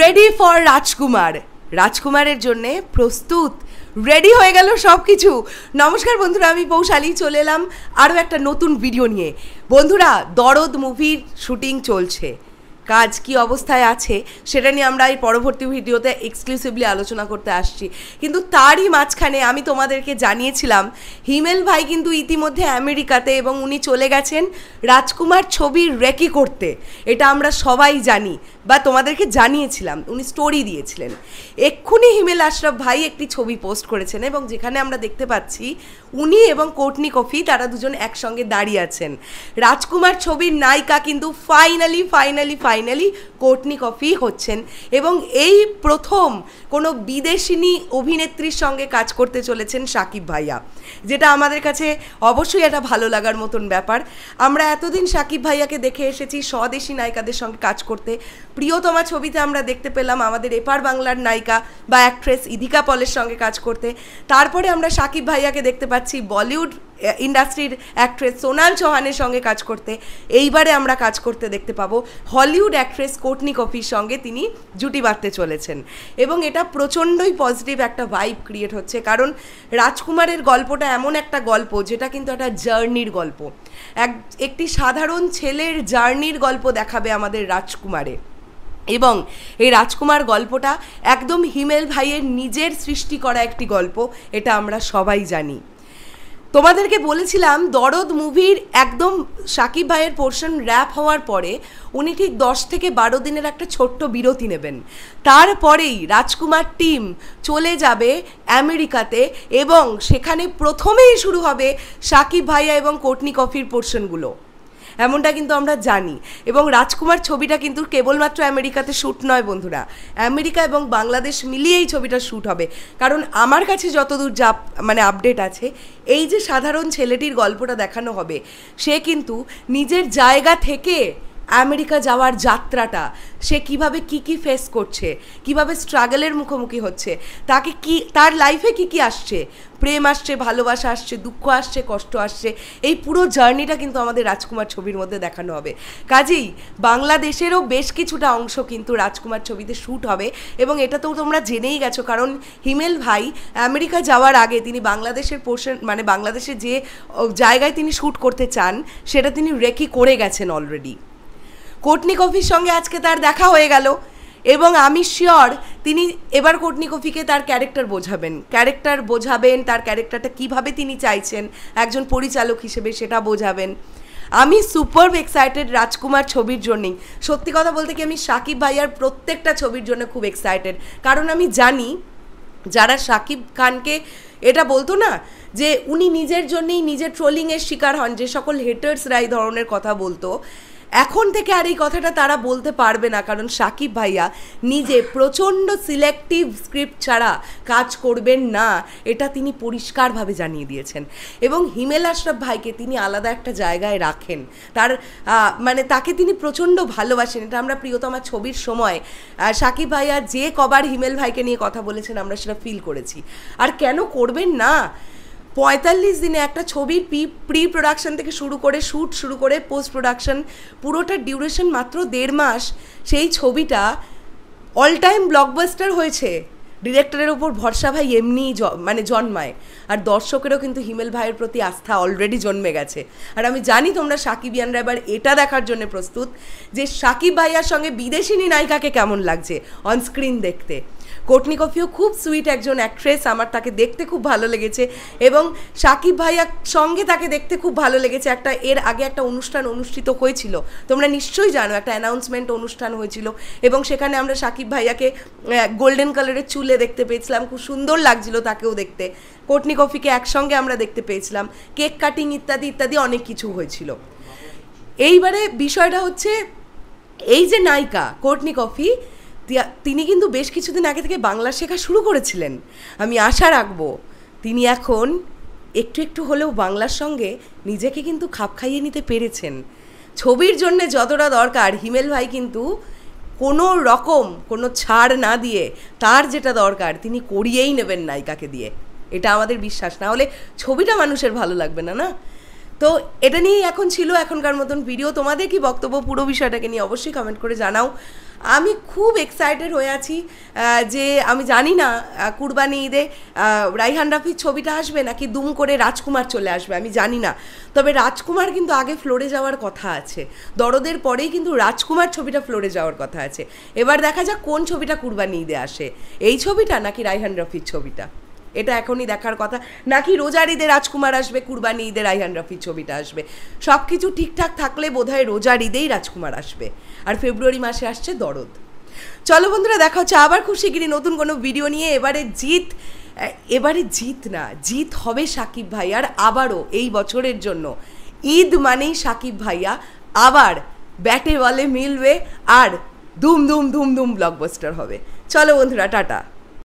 ready for রাজকুমার রাজকুমারের জন্যে প্রস্তুত রেডি হয়ে গেল সব কিছু নমস্কার বন্ধুরা আমি পৌশালী চলে এলাম আরও একটা নতুন ভিডিও নিয়ে বন্ধুরা দরদ মুভির শুটিং চলছে কাজ কি অবস্থায় আছে সেটা নিয়ে আমরা এই পরবর্তী ভিডিওতে এক্সক্লুসিভলি আলোচনা করতে আসছি কিন্তু তারই মাঝখানে আমি তোমাদেরকে জানিয়েছিলাম হিমেল ভাই কিন্তু ইতিমধ্যে আমেরিকাতে এবং উনি চলে গেছেন রাজকুমার ছবির রেকি করতে এটা আমরা সবাই জানি বা তোমাদেরকে জানিয়েছিলাম উনি স্টোরি দিয়েছিলেন এক্ষুনি হিমেল আশরাফ ভাই একটি ছবি পোস্ট করেছেন এবং যেখানে আমরা দেখতে পাচ্ছি উনি এবং কোটনি কফি তারা দুজন একসঙ্গে দাঁড়িয়ে আছেন রাজকুমার ছবির নায়িকা কিন্তু finally finally finally finally Courtney Coffey হচ্ছেন এবং এই প্রথম কোনো বিদেশিনী অভিনেত্রীর সঙ্গে কাজ করতে চলেছেন সাকিব ভাইয়া যেটা আমাদের কাছে অবশ্যই একটা ভালো লাগার মতন ব্যাপার আমরা এতদিন সাকিব ভাইয়াকে দেখে এসেছি স্বদেশী নায়িকাদের সঙ্গে কাজ করতে প্রিয়তমা ছবিতে আমরা দেখতে পেলাম আমাদের এপার বাংলার নায়িকা বা অ্যাক্ট্রেস ইদিকা পলের সঙ্গে কাজ করতে তারপরে আমরা সাকিব ভাইয়াকে দেখতে পাচ্ছি বলিউড ইন্ডাস্ট্রির অ্যাক্ট্রেস সোনাল চৌহানের সঙ্গে কাজ করতে এইবারে আমরা কাজ করতে দেখতে পাবো হলিউড অ্যাক্ট্রেস কোটনি কফির সঙ্গে তিনি জুটি বাঁধতে চলেছেন এবং এটা প্রচণ্ডই পজিটিভ একটা ভাইব ক্রিয়েট হচ্ছে কারণ রাজকুমারের গল্পটা এমন একটা গল্প যেটা কিন্তু একটা জার্নির গল্প এক একটি সাধারণ ছেলের জার্নির গল্প দেখাবে আমাদের রাজকুমারে এবং এই রাজকুমার গল্পটা একদম হিমেল ভাইয়ের নিজের সৃষ্টি করা একটি গল্প এটা আমরা সবাই জানি তোমাদেরকে বলেছিলাম দরদ মুভির একদম সাকিব ভাইয়ের পোর্শন র্যাপ হওয়ার পরে উনি ঠিক দশ থেকে বারো দিনের একটা ছোট্ট বিরতি নেবেন তারপরেই রাজকুমার টিম চলে যাবে আমেরিকাতে এবং সেখানে প্রথমেই শুরু হবে সাকিব ভাইয়া এবং কোটনি কফির পোর্শনগুলো এমনটা কিন্তু আমরা জানি এবং রাজকুমার ছবিটা কিন্তু কেবলমাত্র আমেরিকাতে শ্যুট নয় বন্ধুরা আমেরিকা এবং বাংলাদেশ মিলিয়েই ছবিটা শ্যুট হবে কারণ আমার কাছে যতদূর যা মানে আপডেট আছে এই যে সাধারণ ছেলেটির গল্পটা দেখানো হবে সে কিন্তু নিজের জায়গা থেকে আমেরিকা যাওয়ার যাত্রাটা সে কিভাবে কি কি ফেস করছে কিভাবে স্ট্রাগলের মুখোমুখি হচ্ছে তাকে কি তার লাইফে কি কি আসছে প্রেম আসছে ভালোবাসা আসছে দুঃখ আসছে কষ্ট আসছে এই পুরো জার্নিটা কিন্তু আমাদের রাজকুমার ছবির মধ্যে দেখানো হবে কাজেই বাংলাদেশেরও বেশ কিছুটা অংশ কিন্তু রাজকুমার ছবিতে শ্যুট হবে এবং এটা তো তোমরা জেনেই গেছো কারণ হিমেল ভাই আমেরিকা যাওয়ার আগে তিনি বাংলাদেশের পোর্শন মানে বাংলাদেশে যে জায়গায় তিনি শ্যুট করতে চান সেটা তিনি রেকি করে গেছেন অলরেডি কফির সঙ্গে আজকে তার দেখা হয়ে গেল এবং আমি শিওর তিনি এবার কোটনিকফিকে তার ক্যারেক্টার বোঝাবেন ক্যারেক্টার বোঝাবেন তার ক্যারেক্টারটা কিভাবে তিনি চাইছেন একজন পরিচালক হিসেবে সেটা বোঝাবেন আমি সুপার এক্সাইটেড রাজকুমার ছবির জন্যই সত্যি কথা বলতে কি আমি সাকিব ভাইয়ার প্রত্যেকটা ছবির জন্য খুব এক্সাইটেড কারণ আমি জানি যারা সাকিব খানকে এটা বলতো না যে উনি নিজের জন্যেই নিজের ট্রোলিংয়ের শিকার হন যে সকল হেটার্সরা এই ধরনের কথা বলতো এখন থেকে আর এই কথাটা তারা বলতে পারবে না কারণ সাকিব ভাইয়া নিজে প্রচণ্ড সিলেক্টিভ স্ক্রিপ্ট ছাড়া কাজ করবেন না এটা তিনি পরিষ্কারভাবে জানিয়ে দিয়েছেন এবং হিমেল আশরাফ ভাইকে তিনি আলাদা একটা জায়গায় রাখেন তার মানে তাকে তিনি প্রচণ্ড ভালোবাসেন এটা আমরা প্রিয়তমা ছবির সময় সাকিব ভাইয়া যে কবার হিমেল ভাইকে নিয়ে কথা বলেছেন আমরা সেটা ফিল করেছি আর কেন করবেন না পঁয়তাল্লিশ দিনে একটা ছবির পি প্রি প্রোডাকশান থেকে শুরু করে শ্যুট শুরু করে পোস্ট প্রোডাকশান পুরোটা ডিউরেশন মাত্র দেড় মাস সেই ছবিটা অল টাইম ব্লকবাস্টার হয়েছে ডিরেক্টরের ওপর ভরসা ভাই এমনিই মানে জন্মায় আর দর্শকেরও কিন্তু হিমেল ভাইয়ের প্রতি আস্থা অলরেডি জন্মে গেছে আর আমি জানি তোমরা সাকিব ইয়ানরা এবার এটা দেখার জন্য প্রস্তুত যে সাকিব ভাইয়ার সঙ্গে বিদেশিনী নায়িকাকে কেমন লাগছে অনস্ক্রিন দেখতে কোটনি কফিও খুব সুইট একজন অ্যাক্ট্রেস আমার তাকে দেখতে খুব ভালো লেগেছে এবং সাকিব ভাইয়া সঙ্গে তাকে দেখতে খুব ভালো লেগেছে একটা এর আগে একটা অনুষ্ঠান অনুষ্ঠিত হয়েছিল তোমরা নিশ্চয়ই জানো একটা অ্যানাউন্সমেন্ট অনুষ্ঠান হয়েছিল এবং সেখানে আমরা সাকিব ভাইয়াকে গোল্ডেন কালারের চুলে দেখতে পেয়েছিলাম খুব সুন্দর লাগছিল তাকেও দেখতে কোটনি কফিকে একসঙ্গে আমরা দেখতে পেয়েছিলাম কেক কাটিং ইত্যাদি ইত্যাদি অনেক কিছু হয়েছিল এইবারে বিষয়টা হচ্ছে এই যে নায়িকা কোটনি কফি তিনি কিন্তু বেশ কিছুদিন আগে থেকে বাংলা শেখা শুরু করেছিলেন আমি আশা রাখবো তিনি এখন একটু একটু হলেও বাংলার সঙ্গে নিজেকে কিন্তু খাপ খাইয়ে নিতে পেরেছেন ছবির জন্যে যতটা দরকার হিমেল ভাই কিন্তু কোনো রকম কোনো ছাড় না দিয়ে তার যেটা দরকার তিনি করিয়েই নেবেন নায়িকাকে দিয়ে এটা আমাদের বিশ্বাস না হলে ছবিটা মানুষের ভালো লাগবে না না তো এটা নিয়েই এখন ছিল এখনকার মতন ভিডিও তোমাদের কি বক্তব্য পুরো বিষয়টাকে নিয়ে অবশ্যই কমেন্ট করে জানাও আমি খুব এক্সাইটেড হয়ে আছি যে আমি জানি না কুরবানি ঈদে রাইহান রাফির ছবিটা আসবে নাকি দুম করে রাজকুমার চলে আসবে আমি জানি না তবে রাজকুমার কিন্তু আগে ফ্লোরে যাওয়ার কথা আছে দরদের পরেই কিন্তু রাজকুমার ছবিটা ফ্লোরে যাওয়ার কথা আছে এবার দেখা যাক কোন ছবিটা কুরবানি ঈদে আসে এই ছবিটা নাকি রাইহান রাফির ছবিটা এটা এখনই দেখার কথা নাকি রোজার ঈদে রাজকুমার আসবে কুরবানি ঈদের আইহান রফি ছবিটা আসবে সব কিছু ঠিকঠাক থাকলে বোধহয় রোজার ঈদেই রাজকুমার আসবে আর ফেব্রুয়ারি মাসে আসছে দরদ চলো বন্ধুরা দেখা হচ্ছে আবার খুশি গিরি নতুন কোনো ভিডিও নিয়ে এবারে জিত এবারে জিত না জিত হবে সাকিব ভাই আর আবারও এই বছরের জন্য ঈদ মানেই সাকিব ভাইয়া আবার ব্যাটে বলে মিলবে আর দুম দুম দুম দুম ব্লকবাস্টার হবে চলো বন্ধুরা টাটা